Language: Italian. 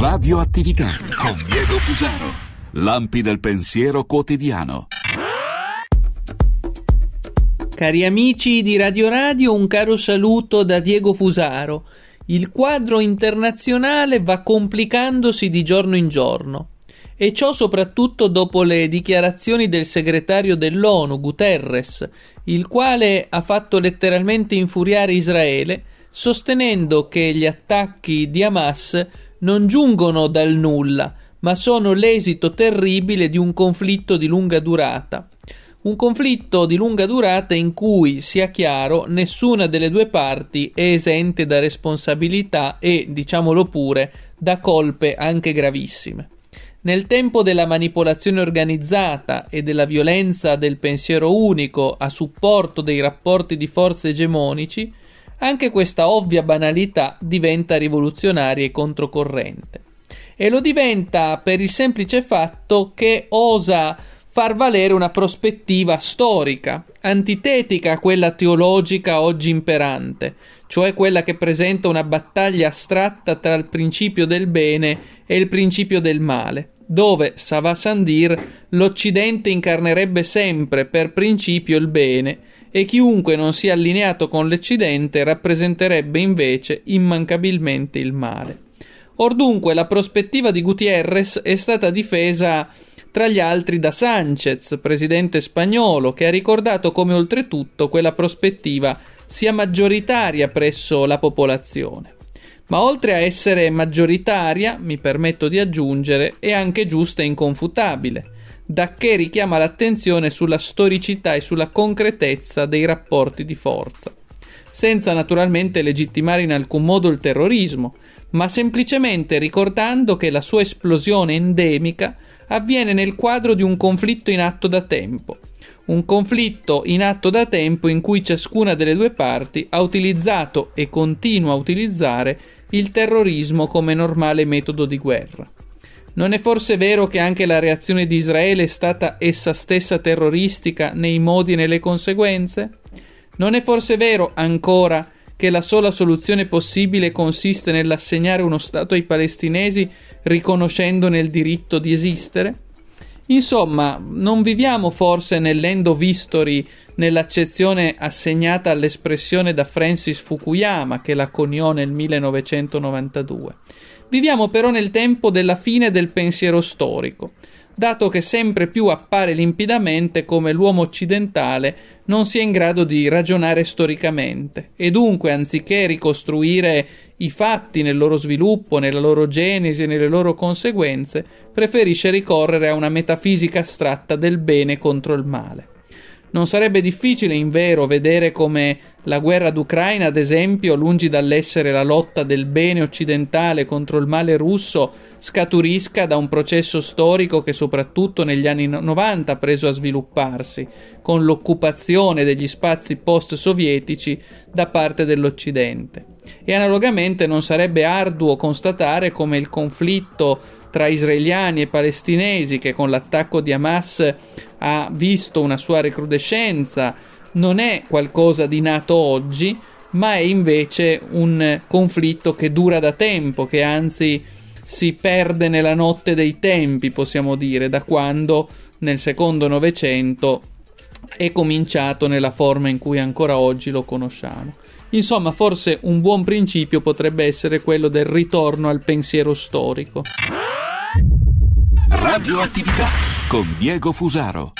Radioattività con Diego Fusaro. Lampi del pensiero quotidiano. Cari amici di Radio Radio, un caro saluto da Diego Fusaro. Il quadro internazionale va complicandosi di giorno in giorno e ciò soprattutto dopo le dichiarazioni del segretario dell'ONU Guterres, il quale ha fatto letteralmente infuriare Israele sostenendo che gli attacchi di Hamas non giungono dal nulla, ma sono l'esito terribile di un conflitto di lunga durata. Un conflitto di lunga durata in cui, sia chiaro, nessuna delle due parti è esente da responsabilità e, diciamolo pure, da colpe anche gravissime. Nel tempo della manipolazione organizzata e della violenza del pensiero unico a supporto dei rapporti di forze egemonici, anche questa ovvia banalità diventa rivoluzionaria e controcorrente. E lo diventa per il semplice fatto che osa far valere una prospettiva storica, antitetica a quella teologica oggi imperante, cioè quella che presenta una battaglia astratta tra il principio del bene e il principio del male, dove, Savasandir, l'Occidente incarnerebbe sempre per principio il bene e chiunque non sia allineato con l'Eccidente rappresenterebbe invece immancabilmente il male. Ordunque la prospettiva di Gutierrez è stata difesa tra gli altri da Sanchez, presidente spagnolo, che ha ricordato come oltretutto quella prospettiva sia maggioritaria presso la popolazione. Ma oltre a essere maggioritaria, mi permetto di aggiungere, è anche giusta e inconfutabile Dacché richiama l'attenzione sulla storicità e sulla concretezza dei rapporti di forza, senza naturalmente legittimare in alcun modo il terrorismo, ma semplicemente ricordando che la sua esplosione endemica avviene nel quadro di un conflitto in atto da tempo, un conflitto in atto da tempo in cui ciascuna delle due parti ha utilizzato e continua a utilizzare il terrorismo come normale metodo di guerra. Non è forse vero che anche la reazione di Israele è stata essa stessa terroristica nei modi e nelle conseguenze? Non è forse vero ancora che la sola soluzione possibile consiste nell'assegnare uno Stato ai palestinesi riconoscendone il diritto di esistere? Insomma, non viviamo forse nell'endo history, nell'accezione assegnata all'espressione da Francis Fukuyama che la coniò nel 1992. Viviamo però nel tempo della fine del pensiero storico, dato che sempre più appare limpidamente come l'uomo occidentale non sia in grado di ragionare storicamente e dunque anziché ricostruire i fatti nel loro sviluppo, nella loro genesi e nelle loro conseguenze, preferisce ricorrere a una metafisica astratta del bene contro il male. Non sarebbe difficile, invero, vedere come la guerra d'Ucraina, ad esempio, lungi dall'essere la lotta del bene occidentale contro il male russo, scaturisca da un processo storico che soprattutto negli anni 90 ha preso a svilupparsi, con l'occupazione degli spazi post-sovietici da parte dell'Occidente. E analogamente non sarebbe arduo constatare come il conflitto tra israeliani e palestinesi, che con l'attacco di Hamas ha visto una sua recrudescenza, non è qualcosa di nato oggi, ma è invece un conflitto che dura da tempo, che anzi si perde nella notte dei tempi, possiamo dire, da quando nel secondo Novecento è cominciato nella forma in cui ancora oggi lo conosciamo. Insomma, forse un buon principio potrebbe essere quello del ritorno al pensiero storico. Radioattività con Diego Fusaro.